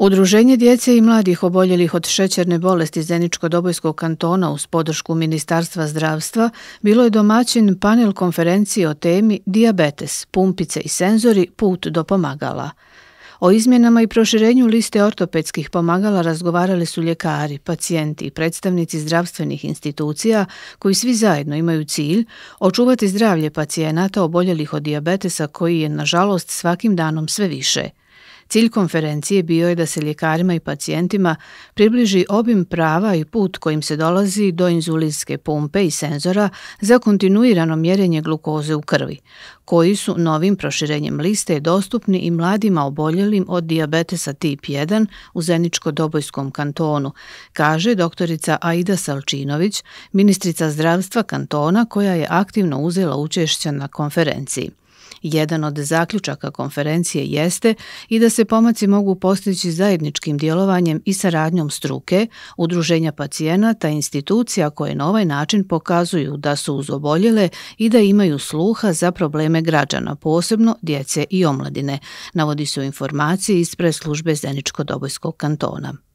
Udruženje djece i mladih oboljelih od šećerne bolesti Zeničko-Dobojskog kantona uz podršku Ministarstva zdravstva bilo je domaćin panel konferencije o temi Diabetes, pumpice i senzori put do pomagala. O izmjenama i proširenju liste ortopedskih pomagala razgovarali su ljekari, pacijenti i predstavnici zdravstvenih institucija koji svi zajedno imaju cilj očuvati zdravlje pacijenata oboljelih od diabetesa koji je, nažalost, svakim danom sve više – Cilj konferencije bio je da se ljekarima i pacijentima približi obim prava i put kojim se dolazi do inzulinske pumpe i senzora za kontinuirano mjerenje glukoze u krvi, koji su novim proširenjem liste dostupni i mladima oboljelim od diabetesa tip 1 u Zeničko-Dobojskom kantonu, kaže doktorica Aida Salčinović, ministrica zdravstva kantona koja je aktivno uzela učešća na konferenciji. Jedan od zaključaka konferencije jeste i da se pomaci mogu postići zajedničkim djelovanjem i saradnjom struke, udruženja pacijenata, institucija koje na ovaj način pokazuju da su uzoboljele i da imaju sluha za probleme građana, posebno djece i omladine, navodi se u informaciji iz službe Zeničko-Dobojskog kantona.